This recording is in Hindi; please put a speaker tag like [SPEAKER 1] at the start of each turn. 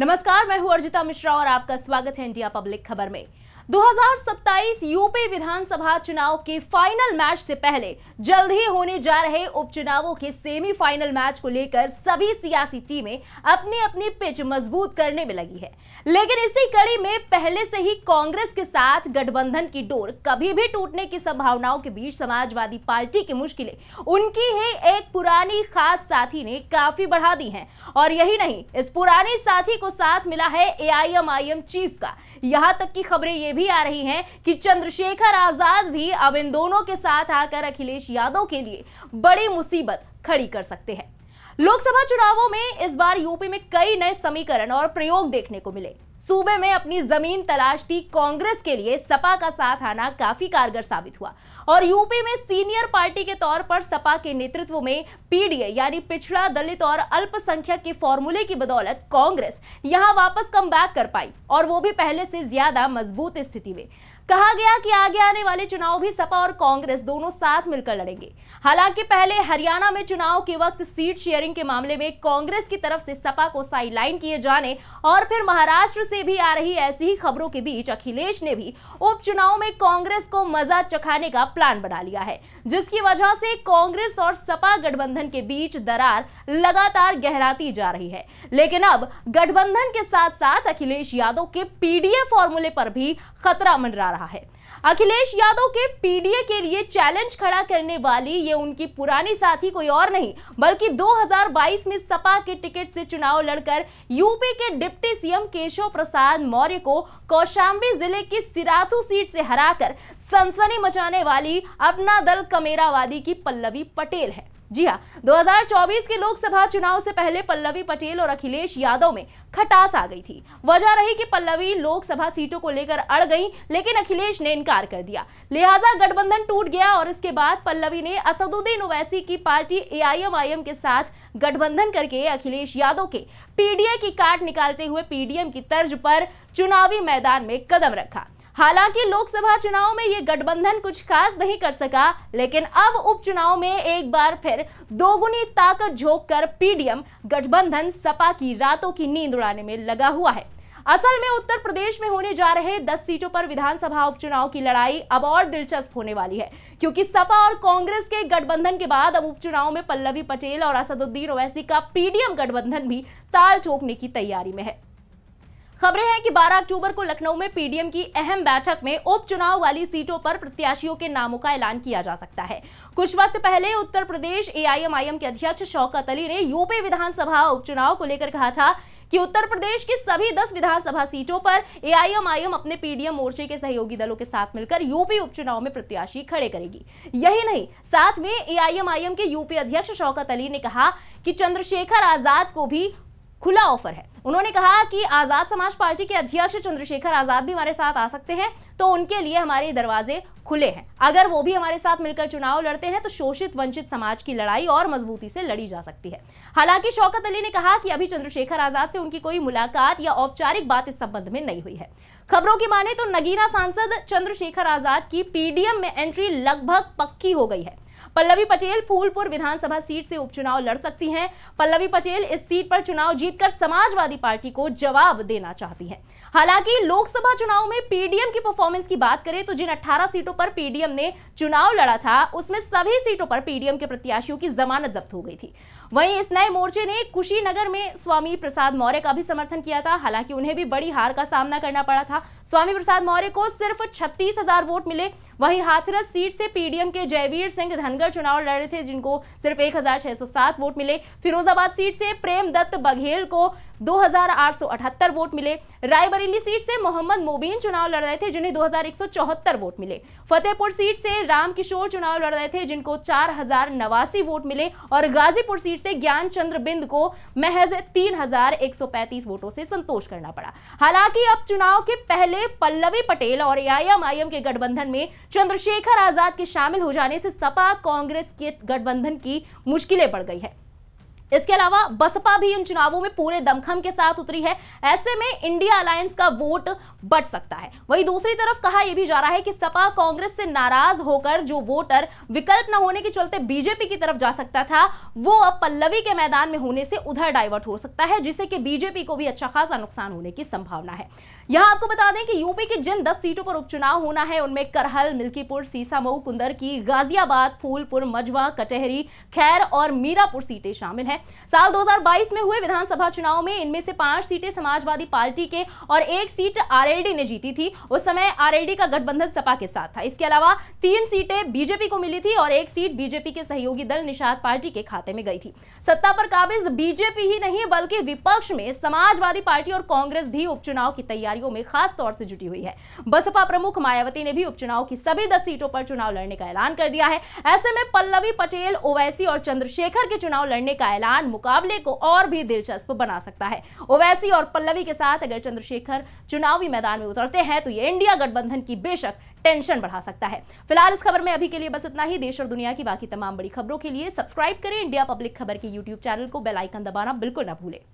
[SPEAKER 1] नमस्कार मैं हूं अर्जिता मिश्रा और आपका स्वागत है इंडिया पब्लिक खबर में 2027 यूपी विधानसभा चुनाव के फाइनल मैच से पहले जल्द ही होने जा रहे उपचुनावों के सेमीफाइनल मैच को लेकर सभी सियासी टीमें अपनी अपनी पिच मजबूत करने में लगी है लेकिन इसी कड़ी में पहले से ही कांग्रेस के साथ गठबंधन की डोर कभी भी टूटने की संभावनाओं के बीच समाजवादी पार्टी की मुश्किलें उनकी ही एक पुरानी खास साथी ने काफी बढ़ा दी है और यही नहीं इस पुराने साथी को साथ मिला है ए चीफ का यहां तक की खबरें ये भी आ रही है कि चंद्रशेखर आजाद भी अब इन दोनों के साथ आकर अखिलेश यादव के लिए बड़ी मुसीबत खड़ी कर सकते हैं लोकसभा चुनावों में इस बार यूपी में कई नए समीकरण और प्रयोग देखने को मिले सूबे में अपनी जमीन तलाशती कांग्रेस के लिए सपा का साथ आना काफी कारगर साबित हुआ और यूपी में सीनियर पार्टी के तौर पर सपा के नेतृत्व में पीडीए यानी पिछड़ा दलित और अल्पसंख्यक के फॉर्मूले की बदौलत कांग्रेस यहां वापस कम कर पाई और वो भी पहले से ज्यादा मजबूत स्थिति में कहा गया कि आगे आने वाले चुनाव भी सपा और कांग्रेस दोनों साथ मिलकर लड़ेंगे हालांकि पहले हरियाणा में चुनाव के वक्त सीट शेयरिंग के मामले में कांग्रेस की तरफ से सपा को साइडलाइन किए जाने और फिर महाराष्ट्र से भी आ रही ऐसी ही खबरों के बीच अखिलेश ने भी उपचुनाव में कांग्रेस को मजा चखाने का प्लान बना लिया है जिसकी वजह से कांग्रेस और सपा गठबंधन के बीच दरार लगातार गहराती जा रही है लेकिन अब गठबंधन के साथ साथ अखिलेश यादव के पीडीए फॉर्मूले पर भी खतरा मंडरा रहा है अखिलेश यादव के पीडीए के लिए चैलेंज खड़ा करने वाली ये उनकी पुरानी साथी कोई और नहीं बल्कि 2022 में सपा के टिकट से चुनाव लड़कर यूपी के डिप्टी सीएम केशव प्रसाद मौर्य को कौशाम्बी जिले की सिराथू सीट से हराकर सनसनी मचाने वाली अपना दल कमेरावादी की पल्लवी पटेल है जी हाँ 2024 के लोकसभा चुनाव से पहले पल्लवी पटेल और अखिलेश यादव में खटास आ गई थी वजह रही कि पल्लवी लोकसभा सीटों को लेकर अड़ गई लेकिन अखिलेश ने इनकार कर दिया लिहाजा गठबंधन टूट गया और इसके बाद पल्लवी ने असदुद्दीन ओवैसी की पार्टी एआईएमआईएम के साथ गठबंधन करके अखिलेश यादव के पीडीए की काट निकालते हुए पीडीएम की तर्ज पर चुनावी मैदान में कदम रखा हालांकि लोकसभा चुनाव में ये गठबंधन कुछ खास नहीं कर सका लेकिन अब उपचुनाव में एक बार फिर दोगुनी ताकत झोंक कर पीडीएम गठबंधन सपा की रातों की नींद उड़ाने में लगा हुआ है असल में उत्तर प्रदेश में होने जा रहे 10 सीटों पर विधानसभा उपचुनाव की लड़ाई अब और दिलचस्प होने वाली है क्योंकि सपा और कांग्रेस के गठबंधन के बाद अब उपचुनाव में पल्लवी पटेल और असदुद्दीन ओवैसी का पीडीएम गठबंधन भी ताल ठोकने की तैयारी में है खबरें हैं कि 12 अक्टूबर को लखनऊ में पीडीएम की अहम बैठक में उपचुनाव वाली सीटों पर प्रत्याशियों के नामों का ऐलान किया जा सकता है कुछ वक्त पहले उत्तर प्रदेश एआईएमआईएम के अध्यक्ष शौकत अली ने यूपी विधानसभा उपचुनाव को लेकर कहा था कि उत्तर प्रदेश की सभी 10 विधानसभा सीटों पर एआईएमआईएम अपने पीडीएम मोर्चे के सहयोगी दलों के साथ मिलकर यूपी उपचुनाव में प्रत्याशी खड़े करेगी यही नहीं साथ में एआईएमआईएम के यूपी अध्यक्ष शौकत अली ने कहा कि चंद्रशेखर आजाद को भी खुला ऑफर है उन्होंने कहा कि आजाद समाज पार्टी के अध्यक्ष चंद्रशेखर आजाद भी हमारे साथ आ सकते हैं तो उनके लिए हमारे दरवाजे खुले हैं अगर वो भी हमारे साथ मिलकर चुनाव लड़ते हैं तो शोषित वंचित समाज की लड़ाई और मजबूती से लड़ी जा सकती है हालांकि शौकत अली ने कहा कि अभी चंद्रशेखर आजाद से उनकी कोई मुलाकात या औपचारिक बात इस संबंध में नहीं हुई है खबरों की माने तो नगीना सांसद चंद्रशेखर आजाद की पीडीएम में एंट्री लगभग पक्की हो गई है पल्लवी पटेल फूलपुर विधानसभा सीट से उपचुनाव लड़ सकती हैं पल्लवी पटेल इस सीट पर चुनाव जीतकर समाजवादी पार्टी को जवाब देना चाहती हैं हालांकि लोकसभा चुनाव में पीडीएम की परफॉर्मेंस की बात करें तो जिन 18 सीटों पर पीडीएम ने चुनाव लड़ा था उसमें सभी सीटों पर पीडीएम के प्रत्याशियों की जमानत जब्त हो गई थी वहीं इस नए मोर्चे ने कुशीनगर में स्वामी प्रसाद मौर्य का भी समर्थन किया था हालांकि उन्हें भी बड़ी हार का सामना करना पड़ा था स्वामी प्रसाद मौर्य को सिर्फ छत्तीस वोट मिले वहीं हाथरस सीट से पीडीएम के जयवीर सिंह धनगर चुनाव लड़ रहे थे जिनको सिर्फ 1607 वोट मिले फिरोजाबाद सीट से प्रेम दत्त बघेल को 2878 वोट मिले रायबरेली सीट से मोहम्मद मोबीन चुनाव लड़ रहे थे जिन्हें 2174 वोट मिले फतेहपुर सीट से रामकिशोर चुनाव लड़ रहे थे जिनको चार वोट मिले और गाजीपुर सीट से ज्ञान चंद्र बिंद को महज तीन वोटों से संतोष करना पड़ा हालांकि अब चुनाव के पहले पल्लवी पटेल और एआईएमआईएम के गठबंधन में चंद्रशेखर आजाद के शामिल हो जाने से सपा कांग्रेस के गठबंधन की मुश्किलें बढ़ गई है इसके अलावा बसपा भी इन चुनावों में पूरे दमखम के साथ उतरी है ऐसे में इंडिया अलायंस का वोट बढ़ सकता है वहीं दूसरी तरफ कहा यह भी जा रहा है कि सपा कांग्रेस से नाराज होकर जो वोटर विकल्प न होने के चलते बीजेपी की तरफ जा सकता था वो अब पल्लवी के मैदान में होने से उधर डाइवर्ट हो सकता है जिससे कि बीजेपी को भी अच्छा खासा नुकसान होने की संभावना है यहां आपको बता दें कि यूपी की जिन दस सीटों पर उपचुनाव होना है उनमें करहल मिल्कीपुर सीसामऊ कुंदर की गाजियाबाद फूलपुर मजवा कटहरी खैर और मीरापुर सीटें शामिल हैं है साल 2022 में हुए विधानसभा चुनाव में इनमें से पांच सीटें समाजवादी पार्टी के और एक सीट आरएलडी ने जीती थी उस समय आरएलडी का गठबंधन सपा के साथ था इसके अलावा तीन सीटें बीजेपी को मिली थी और एक सीट बीजेपी के सहयोगी दल निषाद पार्टी के खाते में गई थी सत्ता पर काबिज बीजेपी ही नहीं बल्कि विपक्ष में समाजवादी पार्टी और कांग्रेस भी उपचुनाव की तैयारियों में खास तौर से जुटी हुई है बसपा प्रमुख मायावती ने भी उपचुनाव की सभी दस सीटों पर चुनाव लड़ने का ऐलान कर दिया है ऐसे में पल्लवी पटेल ओवैसी और चंद्रशेखर के चुनाव लड़ने का ऐलान मिलान मुकाबले को और भी दिलचस्प बना सकता है ओवैसी और पल्लवी के साथ अगर चंद्रशेखर चुनावी मैदान में उतरते हैं तो ये इंडिया गठबंधन की बेशक टेंशन बढ़ा सकता है फिलहाल इस खबर में अभी के लिए बस इतना ही देश और दुनिया की बाकी तमाम बड़ी खबरों के लिए सब्सक्राइब करें इंडिया पब्लिक खबर के यूट्यूब चैनल को बेलाइकन दबाना बिल्कुल ना भूलें